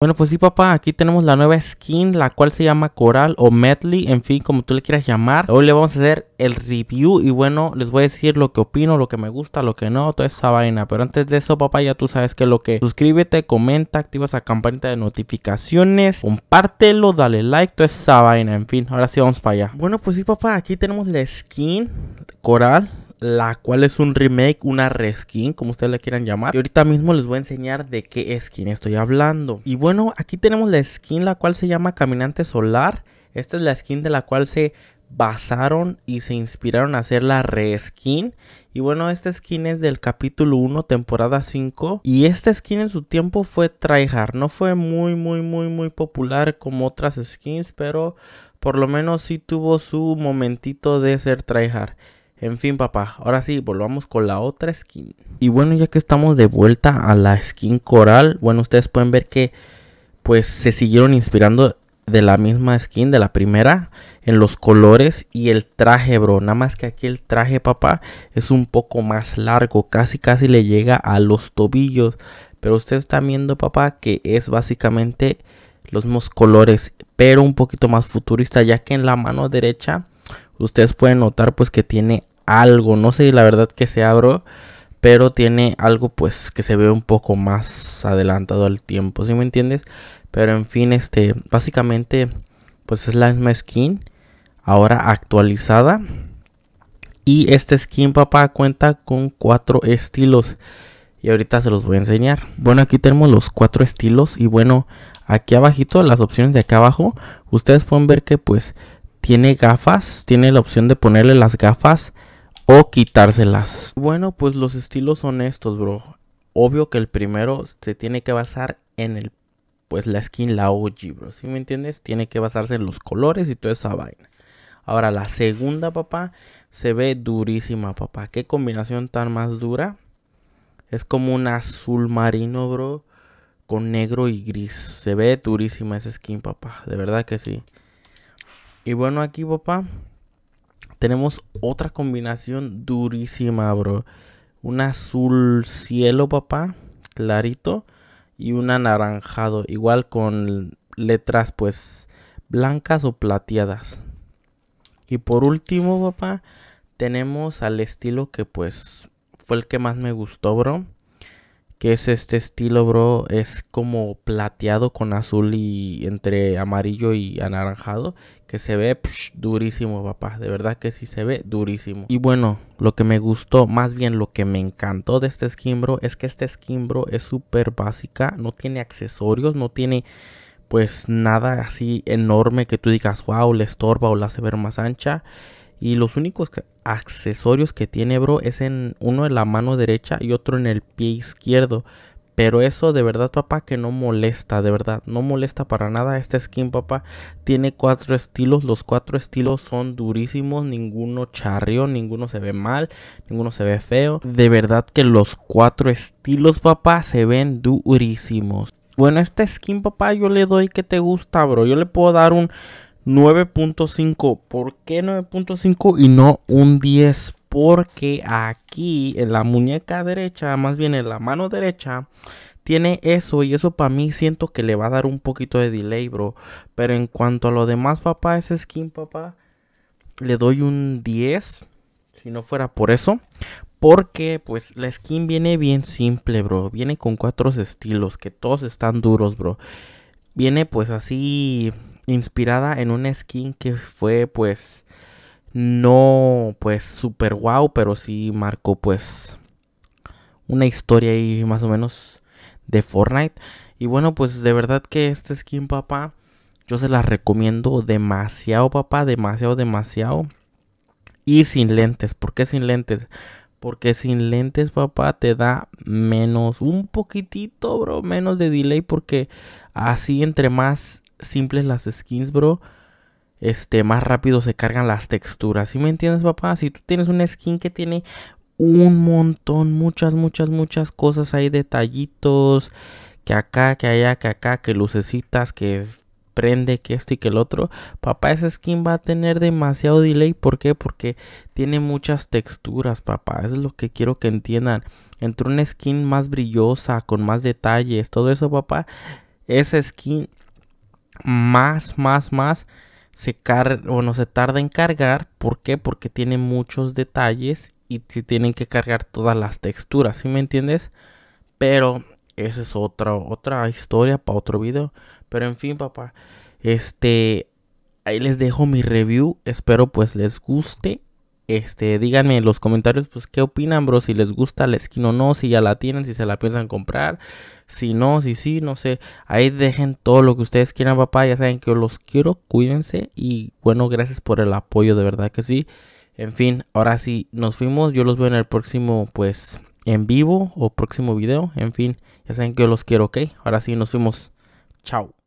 Bueno, pues sí, papá, aquí tenemos la nueva skin, la cual se llama Coral o Medley, en fin, como tú le quieras llamar. Hoy le vamos a hacer el review y bueno, les voy a decir lo que opino, lo que me gusta, lo que no, toda esa vaina. Pero antes de eso, papá, ya tú sabes que lo que suscríbete, comenta, activa esa campanita de notificaciones, compártelo, dale like, toda esa vaina, en fin, ahora sí vamos para allá. Bueno, pues sí, papá, aquí tenemos la skin Coral la cual es un remake, una reskin, como ustedes la quieran llamar. Y ahorita mismo les voy a enseñar de qué skin estoy hablando. Y bueno, aquí tenemos la skin la cual se llama Caminante Solar. Esta es la skin de la cual se basaron y se inspiraron a hacer la reskin. Y bueno, esta skin es del capítulo 1, temporada 5. Y esta skin en su tiempo fue tryhard. No fue muy, muy, muy, muy popular como otras skins, pero por lo menos sí tuvo su momentito de ser tryhard. En fin, papá, ahora sí, volvamos con la otra skin. Y bueno, ya que estamos de vuelta a la skin coral, bueno, ustedes pueden ver que pues se siguieron inspirando de la misma skin de la primera en los colores y el traje, bro. Nada más que aquí el traje, papá, es un poco más largo, casi casi le llega a los tobillos. Pero ustedes están viendo, papá, que es básicamente los mismos colores, pero un poquito más futurista, ya que en la mano derecha ustedes pueden notar pues que tiene algo, no sé la verdad que se abro, pero tiene algo pues que se ve un poco más adelantado al tiempo, si me entiendes? Pero en fin, este, básicamente pues es la misma skin, ahora actualizada. Y este skin, papá, cuenta con cuatro estilos. Y ahorita se los voy a enseñar. Bueno, aquí tenemos los cuatro estilos. Y bueno, aquí abajito, las opciones de acá abajo, ustedes pueden ver que pues tiene gafas. Tiene la opción de ponerle las gafas o quitárselas. Bueno, pues los estilos son estos, bro. Obvio que el primero se tiene que basar en el pues la skin la OG, bro. ¿Sí me entiendes? Tiene que basarse en los colores y toda esa vaina. Ahora la segunda, papá, se ve durísima, papá. Qué combinación tan más dura. Es como un azul marino, bro, con negro y gris. Se ve durísima esa skin, papá. De verdad que sí. Y bueno, aquí, papá, tenemos otra combinación durísima, bro. Un azul cielo, papá, clarito. Y un anaranjado, igual con letras, pues, blancas o plateadas. Y por último, papá, tenemos al estilo que, pues, fue el que más me gustó, bro que es este estilo, bro. Es como plateado con azul y entre amarillo y anaranjado. Que se ve durísimo, papá. De verdad que sí se ve durísimo. Y bueno, lo que me gustó, más bien lo que me encantó de este skin, bro, es que este skin, bro, es súper básica. No tiene accesorios, no tiene pues nada así enorme que tú digas, wow, le estorba o la hace ver más ancha. Y los únicos accesorios que tiene, bro, es en uno en la mano derecha y otro en el pie izquierdo. Pero eso de verdad, papá, que no molesta, de verdad, no molesta para nada. Este skin, papá, tiene cuatro estilos. Los cuatro estilos son durísimos. Ninguno charrió, ninguno se ve mal, ninguno se ve feo. De verdad que los cuatro estilos, papá, se ven durísimos. Bueno, esta skin, papá, yo le doy que te gusta, bro. Yo le puedo dar un 9.5. ¿Por qué 9.5 y no un 10? Porque aquí en la muñeca derecha, más bien en la mano derecha, tiene eso y eso para mí siento que le va a dar un poquito de delay, bro. Pero en cuanto a lo demás, papá, ese skin, papá, le doy un 10. Si no fuera por eso. Porque pues la skin viene bien simple, bro. Viene con cuatro estilos que todos están duros, bro. Viene pues así inspirada en una skin que fue pues no pues super guau. pero sí marcó pues una historia ahí más o menos de Fortnite. Y bueno, pues de verdad que esta skin, papá, yo se la recomiendo demasiado, papá, demasiado, demasiado. Y sin lentes, ¿por qué sin lentes? Porque sin lentes, papá, te da menos, un poquitito, bro, menos de delay. Porque así entre más simples las skins, bro, este, más rápido se cargan las texturas. Si me entiendes, papá? Si tú tienes una skin que tiene un montón, muchas, muchas, muchas cosas, hay detallitos, que acá, que allá, que acá, que lucecitas, que prende, que esto y que el otro. Papá, esa skin va a tener demasiado delay. ¿Por qué? Porque tiene muchas texturas, papá. Eso es lo que quiero que entiendan. Entre una skin más brillosa, con más detalles, todo eso, papá. Esa skin más, más, más se, o bueno, se tarda en cargar. ¿Por qué? Porque tiene muchos detalles y se tienen que cargar todas las texturas, ¿sí me entiendes? Pero esa es otra, otra historia para otro video. Pero en fin, papá, este, ahí les dejo mi review. Espero pues les guste este, díganme en los comentarios, pues, qué opinan, bro. Si les gusta la skin o no, si ya la tienen, si se la piensan comprar. Si no, si sí, no sé. Ahí dejen todo lo que ustedes quieran, papá. Ya saben que los quiero, cuídense. Y bueno, gracias por el apoyo, de verdad que sí. En fin, ahora sí, nos fuimos. Yo los veo en el próximo, pues, en vivo o próximo video. En fin, ya saben que yo los quiero, ¿ok? Ahora sí, nos fuimos. Chao.